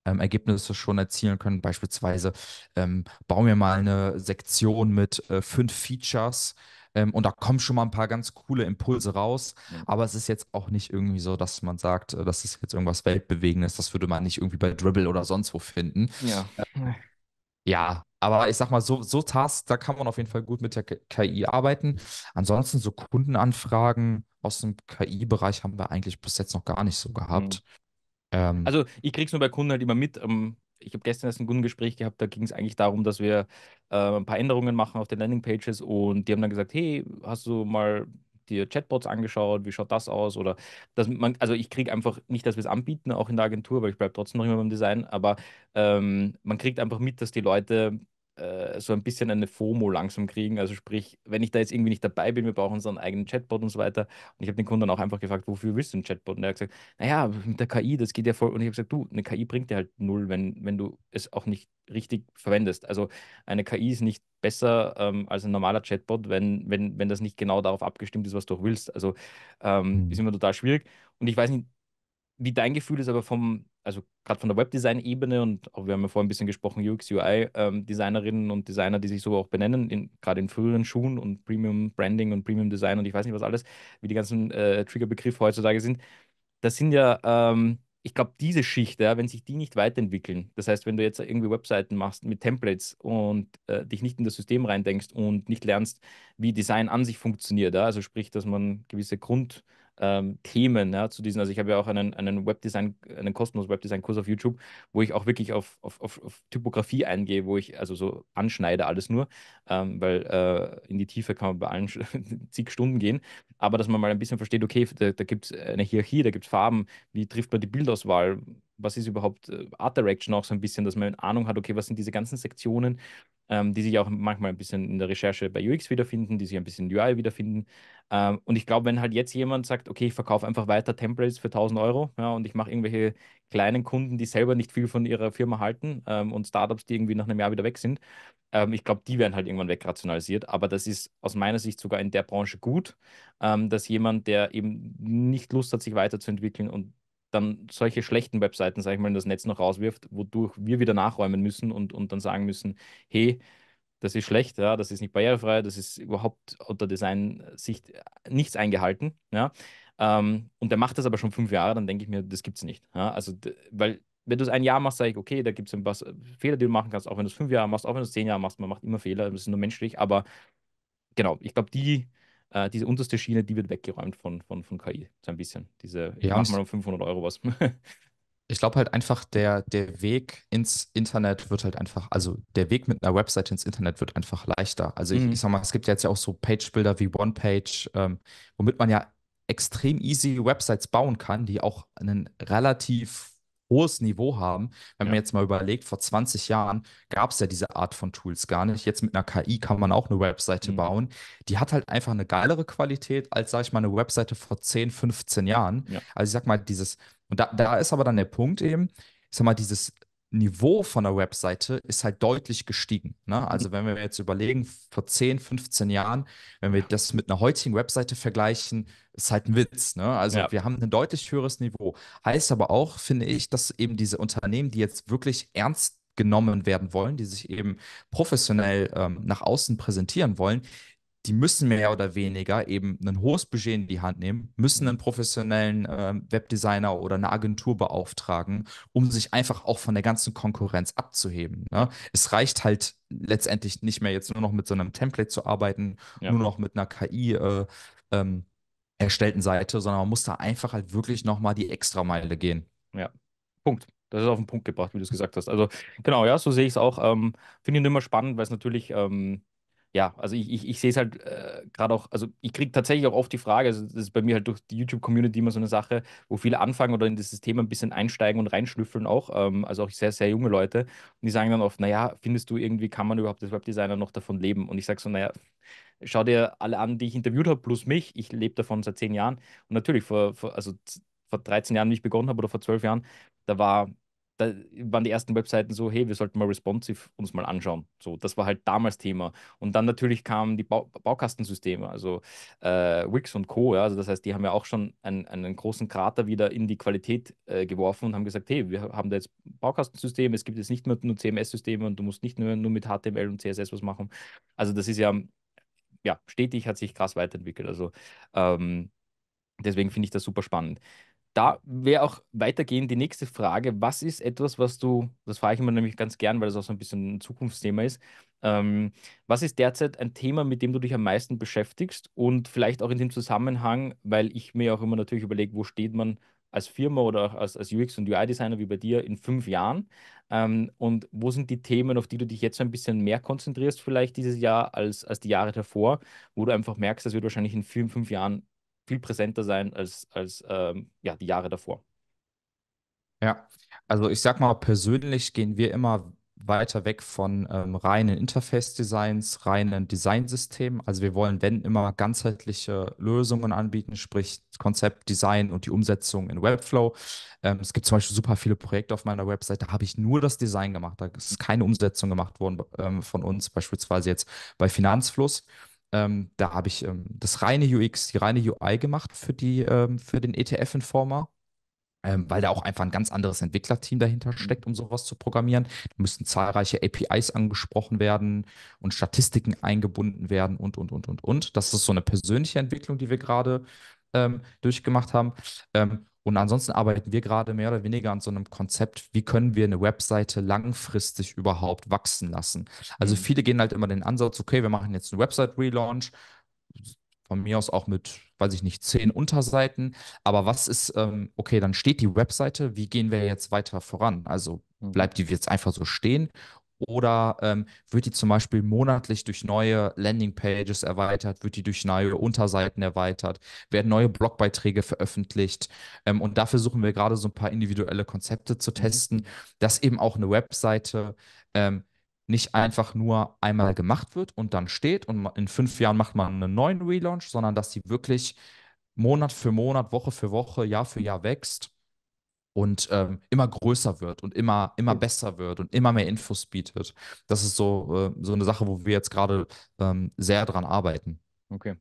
ähm, Ergebnisse schon erzielen können. Beispielsweise ähm, bauen wir mal eine Sektion mit äh, fünf Features ähm, und da kommen schon mal ein paar ganz coole Impulse raus. Mhm. Aber es ist jetzt auch nicht irgendwie so, dass man sagt, äh, das ist jetzt irgendwas Weltbewegendes. Das würde man nicht irgendwie bei Dribble oder sonst wo finden. Ja. Äh, ja, aber ich sag mal, so, so Tasks, da kann man auf jeden Fall gut mit der KI arbeiten. Ansonsten so Kundenanfragen aus dem KI-Bereich haben wir eigentlich bis jetzt noch gar nicht so mhm. gehabt. Mhm. Ähm, also ich krieg's nur bei Kunden halt immer mit. Ähm, ich habe gestern erst ein Kundengespräch gehabt, da ging es eigentlich darum, dass wir äh, ein paar Änderungen machen auf den Landingpages und die haben dann gesagt, hey, hast du mal dir Chatbots angeschaut? Wie schaut das aus? Oder dass man, also ich kriege einfach nicht, dass wir es anbieten, auch in der Agentur, weil ich bleibe trotzdem noch immer beim Design, aber ähm, man kriegt einfach mit, dass die Leute äh, so ein bisschen eine FOMO langsam kriegen. Also sprich, wenn ich da jetzt irgendwie nicht dabei bin, wir brauchen unseren eigenen Chatbot und so weiter. Und ich habe den Kunden auch einfach gefragt, wofür willst du einen Chatbot? Und er hat gesagt, naja, mit der KI, das geht ja voll. Und ich habe gesagt, du, eine KI bringt dir halt null, wenn, wenn du es auch nicht richtig verwendest. Also eine KI ist nicht besser ähm, als ein normaler Chatbot, wenn, wenn, wenn das nicht genau darauf abgestimmt ist, was du auch willst. Also ähm, mhm. ist immer total schwierig. Und ich weiß nicht, wie dein Gefühl ist, aber vom, also gerade von der Webdesign-Ebene und auch wir haben ja vorhin ein bisschen gesprochen, UX-UI-Designerinnen ähm, und Designer, die sich so auch benennen, gerade in früheren Schuhen und Premium-Branding und Premium-Design und ich weiß nicht was alles, wie die ganzen äh, Triggerbegriffe heutzutage sind. Das sind ja, ähm, ich glaube, diese Schicht, ja, wenn sich die nicht weiterentwickeln, das heißt, wenn du jetzt irgendwie Webseiten machst mit Templates und äh, dich nicht in das System reindenkst und nicht lernst, wie Design an sich funktioniert, ja, also sprich, dass man gewisse Grund- ähm, Themen ja, zu diesen. Also ich habe ja auch einen, einen Webdesign, einen kostenlosen Webdesign-Kurs auf YouTube, wo ich auch wirklich auf, auf, auf, auf, Typografie eingehe, wo ich also so anschneide alles nur, ähm, weil äh, in die Tiefe kann man bei allen zig Stunden gehen. Aber dass man mal ein bisschen versteht, okay, da, da gibt es eine Hierarchie, da gibt es Farben, wie trifft man die Bildauswahl, was ist überhaupt äh, Art Direction auch so ein bisschen, dass man eine Ahnung hat, okay, was sind diese ganzen Sektionen, ähm, die sich auch manchmal ein bisschen in der Recherche bei UX wiederfinden, die sich ein bisschen in UI wiederfinden. Ähm, und ich glaube, wenn halt jetzt jemand sagt, okay, ich verkaufe einfach weiter Templates für 1000 Euro ja, und ich mache irgendwelche kleinen Kunden, die selber nicht viel von ihrer Firma halten ähm, und Startups, die irgendwie nach einem Jahr wieder weg sind, ähm, ich glaube, die werden halt irgendwann wegrationalisiert. Aber das ist aus meiner Sicht sogar in der Branche gut, ähm, dass jemand, der eben nicht Lust hat, sich weiterzuentwickeln und dann solche schlechten Webseiten, sage ich mal, in das Netz noch rauswirft, wodurch wir wieder nachräumen müssen und, und dann sagen müssen, hey, das ist schlecht, ja, das ist nicht barrierefrei, das ist überhaupt unter Design-Sicht äh, nichts eingehalten, ja. Ähm, und der macht das aber schon fünf Jahre, dann denke ich mir, das gibt es nicht. Ja? Also, weil wenn du es ein Jahr machst, sage ich, okay, da gibt es ein paar äh, Fehler, die du machen kannst, auch wenn du es fünf Jahre machst, auch wenn du es zehn Jahre machst, man macht immer Fehler, das ist nur menschlich, aber genau, ich glaube, die äh, diese unterste Schiene, die wird weggeräumt von, von, von KI, so ein bisschen. Diese, ja, mach mal um 500 Euro was. ich glaube halt einfach, der, der Weg ins Internet wird halt einfach, also der Weg mit einer Website ins Internet wird einfach leichter. Also ich, mhm. ich sag mal, es gibt ja jetzt ja auch so Page-Builder wie OnePage, ähm, womit man ja extrem easy Websites bauen kann, die auch einen relativ hohes Niveau haben. Wenn ja. man jetzt mal überlegt, vor 20 Jahren gab es ja diese Art von Tools gar nicht. Jetzt mit einer KI kann man auch eine Webseite mhm. bauen. Die hat halt einfach eine geilere Qualität als, sag ich mal, eine Webseite vor 10, 15 Jahren. Ja. Also ich sag mal, dieses, und da, da ist aber dann der Punkt eben, ich sag mal, dieses Niveau von der Webseite ist halt deutlich gestiegen. Ne? Mhm. Also wenn wir jetzt überlegen, vor 10, 15 Jahren, wenn wir das mit einer heutigen Webseite vergleichen, ist halt ein Witz. Ne? Also ja. wir haben ein deutlich höheres Niveau. Heißt aber auch, finde ich, dass eben diese Unternehmen, die jetzt wirklich ernst genommen werden wollen, die sich eben professionell ähm, nach außen präsentieren wollen, die müssen mehr oder weniger eben ein hohes Budget in die Hand nehmen, müssen einen professionellen äh, Webdesigner oder eine Agentur beauftragen, um sich einfach auch von der ganzen Konkurrenz abzuheben. Ne? Es reicht halt letztendlich nicht mehr jetzt nur noch mit so einem Template zu arbeiten, ja. nur noch mit einer KI. Äh, ähm, erstellten Seite, sondern man muss da einfach halt wirklich nochmal die Extrameile gehen. Ja, Punkt. Das ist auf den Punkt gebracht, wie du es gesagt hast. Also genau, ja, so sehe ich es auch. Ähm, Finde ich immer spannend, weil es natürlich ähm, ja, also ich, ich, ich sehe es halt äh, gerade auch, also ich kriege tatsächlich auch oft die Frage, also das ist bei mir halt durch die YouTube-Community immer so eine Sache, wo viele anfangen oder in dieses Thema ein bisschen einsteigen und reinschnüffeln auch, ähm, also auch sehr, sehr junge Leute. Und die sagen dann oft, naja, findest du irgendwie, kann man überhaupt als Webdesigner noch davon leben? Und ich sage so, naja, schau dir alle an, die ich interviewt habe, plus mich, ich lebe davon seit zehn Jahren. Und natürlich, vor, vor also vor 13 Jahren, wie ich begonnen habe, oder vor zwölf Jahren, da war da waren die ersten Webseiten so, hey, wir sollten mal responsive uns mal anschauen. So, das war halt damals Thema. Und dann natürlich kamen die Bau Baukastensysteme, also äh, Wix und Co. Ja, also das heißt, die haben ja auch schon einen, einen großen Krater wieder in die Qualität äh, geworfen und haben gesagt, hey, wir haben da jetzt Baukastensysteme, es gibt jetzt nicht mehr nur CMS-Systeme und du musst nicht nur, nur mit HTML und CSS was machen. Also das ist ja, ja, stetig hat sich krass weiterentwickelt. Also ähm, deswegen finde ich das super spannend da wäre auch weitergehend die nächste Frage. Was ist etwas, was du, das frage ich immer nämlich ganz gern, weil das auch so ein bisschen ein Zukunftsthema ist. Ähm, was ist derzeit ein Thema, mit dem du dich am meisten beschäftigst und vielleicht auch in dem Zusammenhang, weil ich mir auch immer natürlich überlege, wo steht man als Firma oder als, als UX- und UI-Designer wie bei dir in fünf Jahren? Ähm, und wo sind die Themen, auf die du dich jetzt ein bisschen mehr konzentrierst, vielleicht dieses Jahr als, als die Jahre davor, wo du einfach merkst, das wird wahrscheinlich in vier, fünf Jahren viel präsenter sein als, als ähm, ja, die Jahre davor. Ja, also ich sag mal, persönlich gehen wir immer weiter weg von ähm, reinen Interface-Designs, reinen Designsystemen. Also wir wollen, wenn immer, ganzheitliche Lösungen anbieten, sprich Konzept, Design und die Umsetzung in Webflow. Ähm, es gibt zum Beispiel super viele Projekte auf meiner Website, da habe ich nur das Design gemacht, da ist keine Umsetzung gemacht worden ähm, von uns, beispielsweise jetzt bei Finanzfluss. Ähm, da habe ich ähm, das reine UX, die reine UI gemacht für, die, ähm, für den ETF-Informer, ähm, weil da auch einfach ein ganz anderes Entwicklerteam dahinter mhm. steckt, um sowas zu programmieren. Da müssten zahlreiche APIs angesprochen werden und Statistiken eingebunden werden und, und, und, und, und. Das ist so eine persönliche Entwicklung, die wir gerade ähm, durchgemacht haben. Ähm, und ansonsten arbeiten wir gerade mehr oder weniger an so einem Konzept, wie können wir eine Webseite langfristig überhaupt wachsen lassen. Also mhm. viele gehen halt immer den Ansatz, okay, wir machen jetzt einen Website-Relaunch, von mir aus auch mit, weiß ich nicht, zehn Unterseiten. Aber was ist, ähm, okay, dann steht die Webseite, wie gehen wir jetzt weiter voran? Also mhm. bleibt die jetzt einfach so stehen oder ähm, wird die zum Beispiel monatlich durch neue Landingpages erweitert? Wird die durch neue Unterseiten erweitert? Werden neue Blogbeiträge veröffentlicht? Ähm, und da versuchen wir gerade so ein paar individuelle Konzepte zu mhm. testen, dass eben auch eine Webseite ähm, nicht einfach nur einmal gemacht wird und dann steht und in fünf Jahren macht man einen neuen Relaunch, sondern dass sie wirklich Monat für Monat, Woche für Woche, Jahr für Jahr wächst und ähm, immer größer wird und immer, immer besser wird und immer mehr Infos bietet. Das ist so, äh, so eine Sache, wo wir jetzt gerade ähm, sehr dran arbeiten. Okay.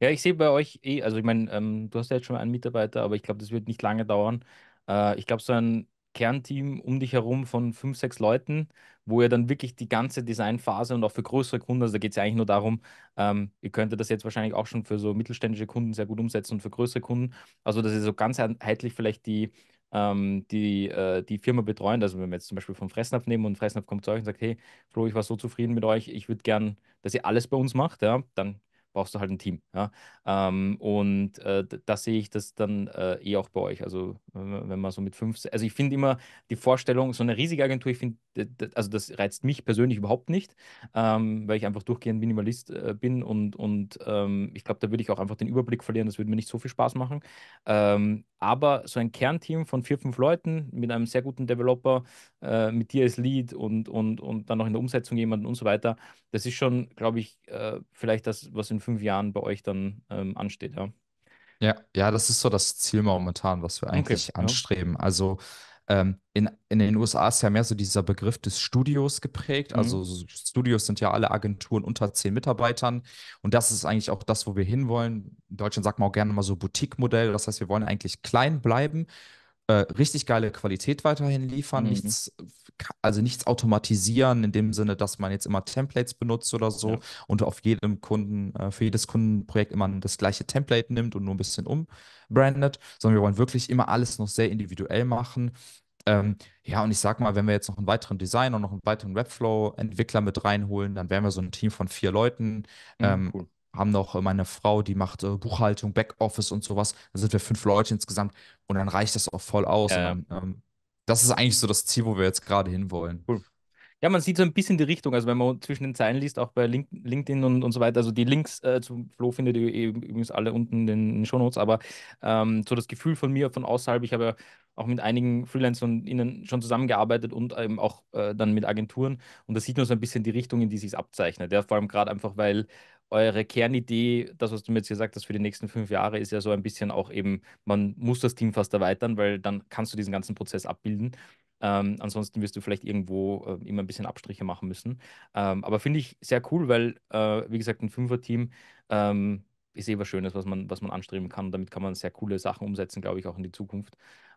Ja, ich sehe bei euch eh, also ich meine, ähm, du hast ja jetzt schon einen Mitarbeiter, aber ich glaube, das wird nicht lange dauern. Äh, ich glaube, so ein Kernteam um dich herum von fünf, sechs Leuten, wo ihr dann wirklich die ganze Designphase und auch für größere Kunden, also da geht es ja eigentlich nur darum, ähm, ihr könntet das jetzt wahrscheinlich auch schon für so mittelständische Kunden sehr gut umsetzen und für größere Kunden, also dass ihr so ganzheitlich vielleicht die ähm, die äh, die Firma betreuen. Also wenn wir jetzt zum Beispiel von Fressnapf nehmen und Fressnapf kommt zu euch und sagt, hey Flo, ich war so zufrieden mit euch, ich würde gern, dass ihr alles bei uns macht, ja, dann brauchst du halt ein Team. Ja? Ähm, und äh, das sehe ich das dann äh, eh auch bei euch. Also wenn man so mit fünf, also ich finde immer die Vorstellung, so eine riesige Agentur, ich finde, also das reizt mich persönlich überhaupt nicht, ähm, weil ich einfach durchgehend Minimalist äh, bin und, und ähm, ich glaube, da würde ich auch einfach den Überblick verlieren, das würde mir nicht so viel Spaß machen. Ähm, aber so ein Kernteam von vier, fünf Leuten mit einem sehr guten Developer, äh, mit dir als Lead und, und, und dann noch in der Umsetzung jemanden und so weiter, das ist schon, glaube ich, äh, vielleicht das, was in fünf Jahren bei euch dann ähm, ansteht, ja. Ja, ja, das ist so das Ziel momentan, was wir eigentlich okay, anstreben. Ja. Also ähm, in, in den USA ist ja mehr so dieser Begriff des Studios geprägt. Mhm. Also Studios sind ja alle Agenturen unter zehn Mitarbeitern. Und das ist eigentlich auch das, wo wir hinwollen. In Deutschland sagt man auch gerne mal so Boutique-Modell. Das heißt, wir wollen eigentlich klein bleiben äh, richtig geile Qualität weiterhin liefern, mhm. nichts, also nichts automatisieren in dem Sinne, dass man jetzt immer Templates benutzt oder so ja. und auf jedem Kunden, äh, für jedes Kundenprojekt immer das gleiche Template nimmt und nur ein bisschen umbrandet, sondern wir wollen wirklich immer alles noch sehr individuell machen. Ähm, ja, und ich sag mal, wenn wir jetzt noch einen weiteren Designer und noch einen weiteren Webflow-Entwickler mit reinholen, dann wären wir so ein Team von vier Leuten. Mhm, ähm, cool haben noch äh, meine Frau, die macht äh, Buchhaltung, Backoffice und sowas. Da sind wir fünf Leute insgesamt und dann reicht das auch voll aus. Ja, dann, ähm, das ist eigentlich so das Ziel, wo wir jetzt gerade hinwollen. Cool. Ja, man sieht so ein bisschen die Richtung. Also wenn man zwischen den Zeilen liest, auch bei Link LinkedIn und, und so weiter, also die Links äh, zum Flo findet ihr übrigens alle unten in den, in den Shownotes, aber ähm, so das Gefühl von mir, von außerhalb, ich habe ja auch mit einigen Freelancern ihnen schon zusammengearbeitet und eben auch äh, dann mit Agenturen und da sieht man so ein bisschen die Richtung, in die sich abzeichnet. Ja, vor allem gerade einfach, weil eure Kernidee, das, was du mir jetzt gesagt hast, für die nächsten fünf Jahre ist ja so ein bisschen auch eben, man muss das Team fast erweitern, weil dann kannst du diesen ganzen Prozess abbilden. Ähm, ansonsten wirst du vielleicht irgendwo äh, immer ein bisschen Abstriche machen müssen. Ähm, aber finde ich sehr cool, weil, äh, wie gesagt, ein Fünfer-Team ähm, ist eh was Schönes, was man, was man anstreben kann. Damit kann man sehr coole Sachen umsetzen, glaube ich, auch in die Zukunft.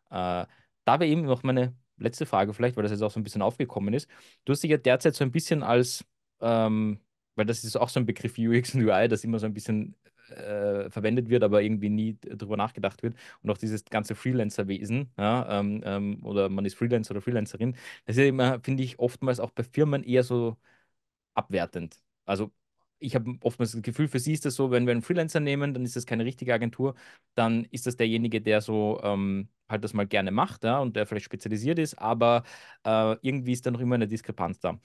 Äh, da wäre eben noch meine letzte Frage vielleicht, weil das jetzt auch so ein bisschen aufgekommen ist. Du hast dich ja derzeit so ein bisschen als ähm, weil das ist auch so ein Begriff UX und UI, das immer so ein bisschen äh, verwendet wird, aber irgendwie nie drüber nachgedacht wird. Und auch dieses ganze Freelancer-Wesen, ja, ähm, ähm, oder man ist Freelancer oder Freelancerin, das ist immer, finde ich, oftmals auch bei Firmen eher so abwertend. Also ich habe oftmals das Gefühl, für sie ist das so, wenn wir einen Freelancer nehmen, dann ist das keine richtige Agentur, dann ist das derjenige, der so ähm, halt das mal gerne macht ja, und der vielleicht spezialisiert ist, aber äh, irgendwie ist da noch immer eine Diskrepanz da.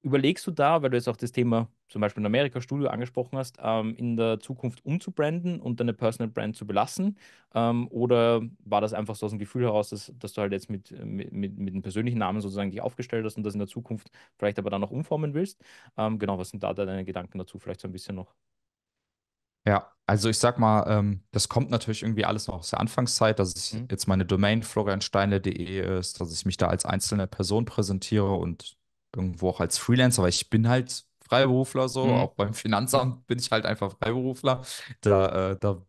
Überlegst du da, weil du jetzt auch das Thema zum Beispiel in Amerika Studio angesprochen hast, ähm, in der Zukunft umzubranden und deine Personal Brand zu belassen? Ähm, oder war das einfach so aus dem Gefühl heraus, dass, dass du halt jetzt mit, mit, mit, mit dem persönlichen Namen sozusagen dich aufgestellt hast und das in der Zukunft vielleicht aber dann noch umformen willst? Ähm, genau, was sind da deine Gedanken dazu? Vielleicht so ein bisschen noch. Ja, also ich sag mal, ähm, das kommt natürlich irgendwie alles noch aus der Anfangszeit, dass ich mhm. jetzt meine Domain floriansteine.de ist, dass ich mich da als einzelne Person präsentiere und irgendwo auch als Freelancer, weil ich bin halt Freiberufler so, mhm. auch beim Finanzamt bin ich halt einfach Freiberufler. Da, äh, da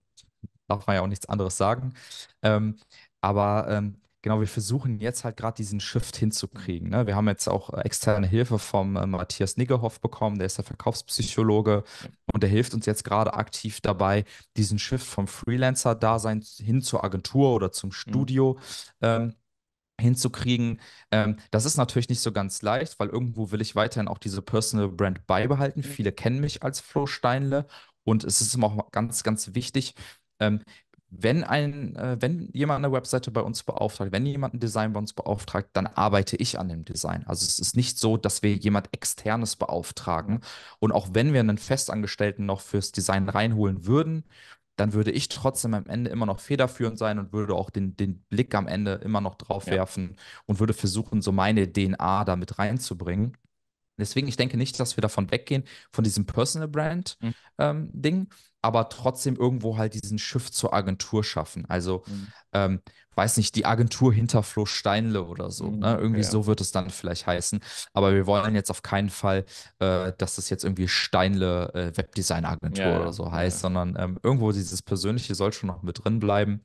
darf man ja auch nichts anderes sagen. Ähm, aber ähm, genau, wir versuchen jetzt halt gerade diesen Shift hinzukriegen. Ne? Wir haben jetzt auch externe Hilfe vom äh, Matthias Niggerhoff bekommen, der ist der Verkaufspsychologe und der hilft uns jetzt gerade aktiv dabei, diesen Shift vom Freelancer-Dasein hin zur Agentur oder zum mhm. Studio mhm. ähm, hinzukriegen. Ähm, das ist natürlich nicht so ganz leicht, weil irgendwo will ich weiterhin auch diese Personal Brand beibehalten. Mhm. Viele kennen mich als Flo Steinle und es ist immer auch ganz, ganz wichtig, ähm, wenn, ein, äh, wenn jemand eine Webseite bei uns beauftragt, wenn jemand ein Design bei uns beauftragt, dann arbeite ich an dem Design. Also es ist nicht so, dass wir jemand Externes beauftragen. Und auch wenn wir einen Festangestellten noch fürs Design reinholen würden, dann würde ich trotzdem am Ende immer noch federführend sein und würde auch den, den Blick am Ende immer noch drauf ja. werfen und würde versuchen, so meine DNA damit reinzubringen. Deswegen, ich denke nicht, dass wir davon weggehen, von diesem Personal Brand-Ding, mhm. ähm, aber trotzdem irgendwo halt diesen Shift zur Agentur schaffen. Also, mhm. ähm, weiß nicht, die Agentur hinter Flo Steinle oder so. Mhm. Ne? Irgendwie ja. so wird es dann vielleicht heißen. Aber wir wollen jetzt auf keinen Fall, äh, dass das jetzt irgendwie Steinle äh, Webdesign-Agentur ja, oder so heißt, ja. sondern ähm, irgendwo dieses Persönliche soll schon noch mit drin bleiben.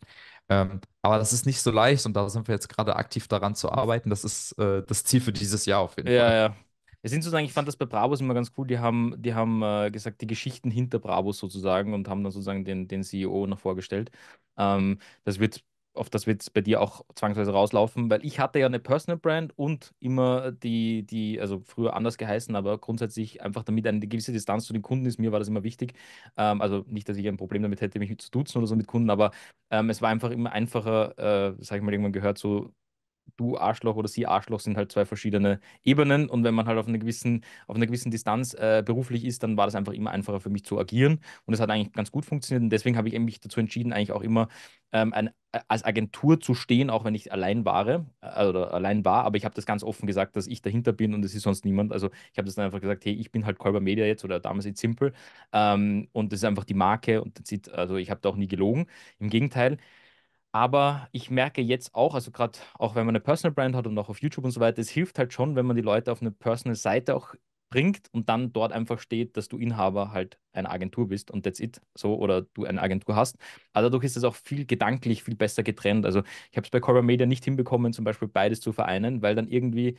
Ähm, aber das ist nicht so leicht und da sind wir jetzt gerade aktiv daran zu arbeiten. Das ist äh, das Ziel für dieses Jahr auf jeden Fall. Ja, ja, es sind sozusagen, ich fand das bei Bravos immer ganz cool, die haben, die haben äh, gesagt, die Geschichten hinter Bravos sozusagen und haben dann sozusagen den, den CEO noch vorgestellt. Ähm, das wird, auf das wird bei dir auch zwangsweise rauslaufen, weil ich hatte ja eine Personal Brand und immer die, die, also früher anders geheißen, aber grundsätzlich einfach damit eine gewisse Distanz zu den Kunden ist, mir war das immer wichtig. Ähm, also nicht, dass ich ein Problem damit hätte, mich zu duzen oder so mit Kunden, aber ähm, es war einfach immer einfacher, äh, sag ich mal, irgendwann gehört, so du Arschloch oder sie Arschloch sind halt zwei verschiedene Ebenen und wenn man halt auf einer gewissen, auf einer gewissen Distanz äh, beruflich ist, dann war das einfach immer einfacher für mich zu agieren und es hat eigentlich ganz gut funktioniert und deswegen habe ich mich dazu entschieden, eigentlich auch immer ähm, ein, äh, als Agentur zu stehen, auch wenn ich allein war, äh, oder allein war, aber ich habe das ganz offen gesagt, dass ich dahinter bin und es ist sonst niemand. Also ich habe das dann einfach gesagt, hey, ich bin halt Kolber Media jetzt oder damals jetzt Simple ähm, und das ist einfach die Marke und das sieht, also ich habe da auch nie gelogen, im Gegenteil. Aber ich merke jetzt auch, also gerade auch wenn man eine Personal Brand hat und auch auf YouTube und so weiter, es hilft halt schon, wenn man die Leute auf eine Personal Seite auch bringt und dann dort einfach steht, dass du Inhaber halt einer Agentur bist und that's it, so oder du eine Agentur hast. Aber dadurch ist es auch viel gedanklich viel besser getrennt. Also ich habe es bei Corporate Media nicht hinbekommen, zum Beispiel beides zu vereinen, weil dann irgendwie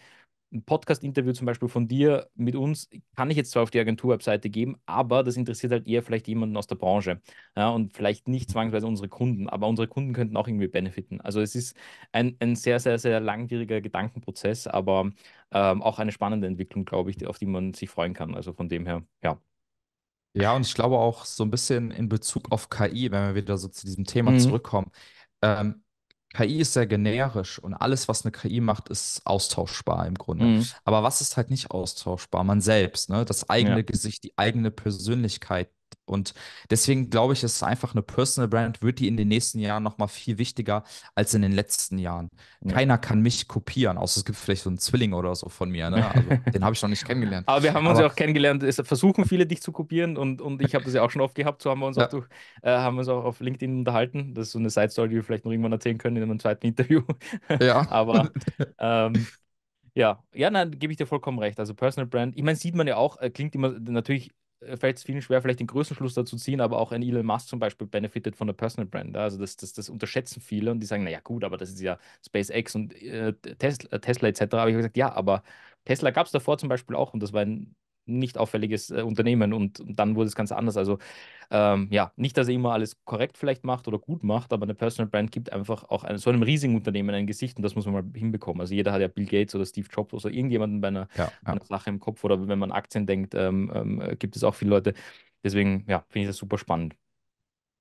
ein Podcast-Interview zum Beispiel von dir mit uns kann ich jetzt zwar auf die Agentur-Webseite geben, aber das interessiert halt eher vielleicht jemanden aus der Branche ja, und vielleicht nicht zwangsweise unsere Kunden, aber unsere Kunden könnten auch irgendwie benefiten. Also es ist ein, ein sehr, sehr, sehr langwieriger Gedankenprozess, aber ähm, auch eine spannende Entwicklung, glaube ich, auf die man sich freuen kann. Also von dem her, ja. Ja, und ich glaube auch so ein bisschen in Bezug auf KI, wenn wir wieder so zu diesem Thema mhm. zurückkommen. Ähm, KI ist sehr generisch und alles, was eine KI macht, ist austauschbar im Grunde. Mhm. Aber was ist halt nicht austauschbar? Man selbst, ne? das eigene ja. Gesicht, die eigene Persönlichkeit, und deswegen glaube ich, ist einfach eine Personal Brand, wird die in den nächsten Jahren nochmal viel wichtiger als in den letzten Jahren. Keiner kann mich kopieren, außer es gibt vielleicht so einen Zwilling oder so von mir. Ne? Also, den habe ich noch nicht kennengelernt. Aber wir haben uns ja auch kennengelernt, es versuchen viele, dich zu kopieren und, und ich habe das ja auch schon oft gehabt, so haben wir uns, ja. auch, durch, äh, haben uns auch auf LinkedIn unterhalten. Das ist so eine Side-Story, die wir vielleicht noch irgendwann erzählen können in einem zweiten Interview. Ja. Aber ähm, ja, ja, nein, gebe ich dir vollkommen recht. Also Personal Brand, ich meine, sieht man ja auch, äh, klingt immer natürlich äh, fällt es vielen schwer, vielleicht den größten Schluss dazu ziehen, aber auch ein Elon Musk zum Beispiel benefitet von der Personal Brand. Also das, das, das unterschätzen viele und die sagen, naja gut, aber das ist ja SpaceX und äh, äh Tesla, Tesla etc. Aber ich habe gesagt, ja, aber Tesla gab es davor zum Beispiel auch und das war ein nicht auffälliges äh, Unternehmen und, und, dann wurde es ganz anders. Also ähm, ja, nicht, dass er immer alles korrekt vielleicht macht oder gut macht, aber eine Personal Brand gibt einfach auch einem, so einem riesigen Unternehmen ein Gesicht und das muss man mal hinbekommen. Also jeder hat ja Bill Gates oder Steve Jobs oder irgendjemanden bei einer, ja, ja. einer Sache im Kopf oder wenn man Aktien denkt, ähm, ähm, gibt es auch viele Leute. Deswegen, ja, finde ich das super spannend.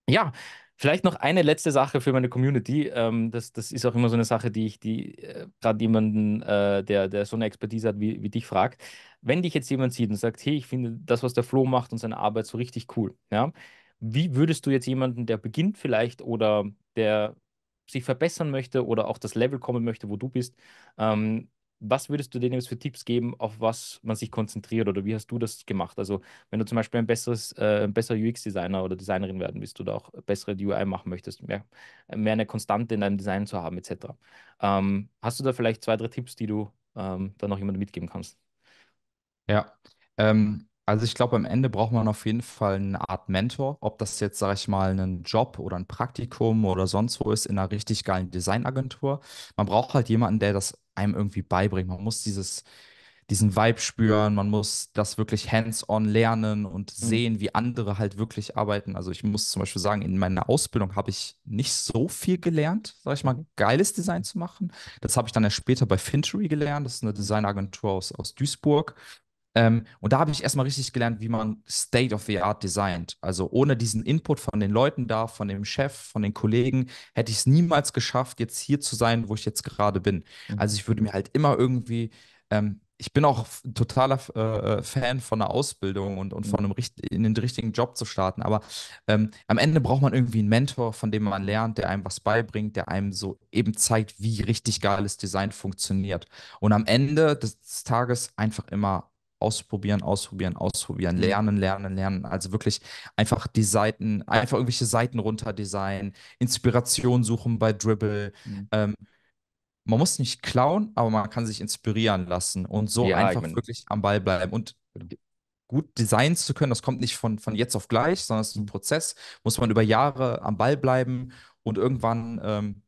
Ja, Vielleicht noch eine letzte Sache für meine Community. Ähm, das, das ist auch immer so eine Sache, die ich, die äh, gerade jemanden, äh, der, der so eine Expertise hat wie, wie dich, fragt. Wenn dich jetzt jemand sieht und sagt, hey, ich finde das, was der Flo macht und seine Arbeit so richtig cool, ja, wie würdest du jetzt jemanden, der beginnt vielleicht oder der sich verbessern möchte oder auch das Level kommen möchte, wo du bist, ähm, was würdest du denen jetzt für Tipps geben, auf was man sich konzentriert oder wie hast du das gemacht? Also, wenn du zum Beispiel ein besseres, äh, besserer UX-Designer oder Designerin werden willst oder auch bessere UI machen möchtest, mehr, mehr eine Konstante in deinem Design zu haben, etc. Ähm, hast du da vielleicht zwei, drei Tipps, die du ähm, dann noch jemandem mitgeben kannst? Ja, ähm, also ich glaube, am Ende braucht man auf jeden Fall eine Art Mentor, ob das jetzt, sage ich mal, ein Job oder ein Praktikum oder sonst wo ist in einer richtig geilen Designagentur. Man braucht halt jemanden, der das einem irgendwie beibringen. Man muss dieses, diesen Vibe spüren, man muss das wirklich hands-on lernen und mhm. sehen, wie andere halt wirklich arbeiten. Also ich muss zum Beispiel sagen, in meiner Ausbildung habe ich nicht so viel gelernt, sag ich mal, geiles Design zu machen. Das habe ich dann erst später bei Fintory gelernt, das ist eine Designagentur aus, aus Duisburg. Ähm, und da habe ich erstmal richtig gelernt, wie man State of the Art designt. Also ohne diesen Input von den Leuten da, von dem Chef, von den Kollegen, hätte ich es niemals geschafft, jetzt hier zu sein, wo ich jetzt gerade bin. Mhm. Also ich würde mir halt immer irgendwie ähm, ich bin auch totaler äh, äh, Fan von einer Ausbildung und, und von mhm. einem in den richtigen Job zu starten. Aber ähm, am Ende braucht man irgendwie einen Mentor, von dem man lernt, der einem was beibringt, der einem so eben zeigt, wie richtig geiles Design funktioniert. Und am Ende des Tages einfach immer ausprobieren, ausprobieren, ausprobieren, mhm. lernen, lernen, lernen. Also wirklich einfach die Seiten, einfach irgendwelche Seiten runter designen, Inspiration suchen bei Dribble. Mhm. Ähm, man muss nicht klauen, aber man kann sich inspirieren lassen und so ja, einfach genau. wirklich am Ball bleiben. Und genau. gut designen zu können, das kommt nicht von, von jetzt auf gleich, sondern es ist ein mhm. Prozess, muss man über Jahre am Ball bleiben und irgendwann ähm,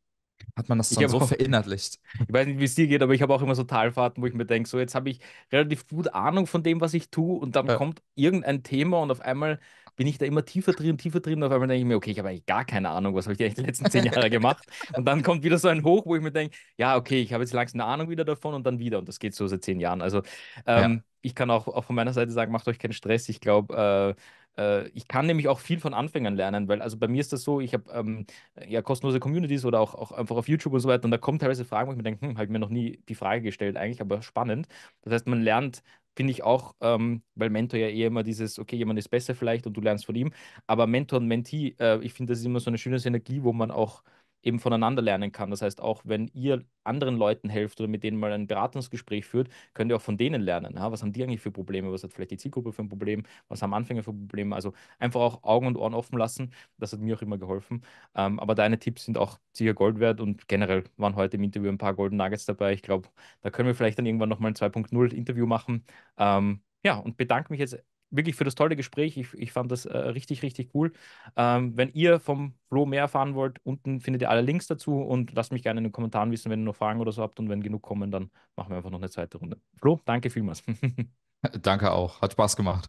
hat man das dann so auch, verinnerlicht? Ich weiß nicht, wie es dir geht, aber ich habe auch immer so Talfahrten, wo ich mir denke, so jetzt habe ich relativ gut Ahnung von dem, was ich tue und dann ja. kommt irgendein Thema und auf einmal bin ich da immer tiefer drin, tiefer drin. Auf einmal denke ich mir, okay, ich habe eigentlich gar keine Ahnung, was habe ich eigentlich die letzten zehn Jahre gemacht. Und dann kommt wieder so ein Hoch, wo ich mir denke, ja, okay, ich habe jetzt langsam eine Ahnung wieder davon und dann wieder. Und das geht so seit zehn Jahren. Also ähm, ja. ich kann auch, auch, von meiner Seite sagen, macht euch keinen Stress. Ich glaube, äh, äh, ich kann nämlich auch viel von Anfängern lernen, weil also bei mir ist das so, ich habe ähm, ja kostenlose Communities oder auch, auch einfach auf YouTube und so weiter und da kommen teilweise Fragen, wo ich mir denke, hm, habe ich mir noch nie die Frage gestellt eigentlich, aber spannend. Das heißt, man lernt finde ich auch, ähm, weil Mentor ja eher immer dieses, okay, jemand ist besser vielleicht und du lernst von ihm, aber Mentor und Mentee, äh, ich finde, das ist immer so eine schöne Synergie, wo man auch eben voneinander lernen kann. Das heißt, auch wenn ihr anderen Leuten helft oder mit denen mal ein Beratungsgespräch führt, könnt ihr auch von denen lernen. Ja? Was haben die eigentlich für Probleme? Was hat vielleicht die Zielgruppe für ein Problem? Was haben Anfänger für Probleme? Also einfach auch Augen und Ohren offen lassen. Das hat mir auch immer geholfen. Ähm, aber deine Tipps sind auch sicher Gold wert und generell waren heute im Interview ein paar Golden Nuggets dabei. Ich glaube, da können wir vielleicht dann irgendwann nochmal ein 2.0 Interview machen. Ähm, ja, und bedanke mich jetzt wirklich für das tolle Gespräch. Ich, ich fand das äh, richtig, richtig cool. Ähm, wenn ihr vom Flo mehr erfahren wollt, unten findet ihr alle Links dazu und lasst mich gerne in den Kommentaren wissen, wenn ihr noch Fragen oder so habt. Und wenn genug kommen, dann machen wir einfach noch eine zweite Runde. Flo, danke vielmals. danke auch. Hat Spaß gemacht.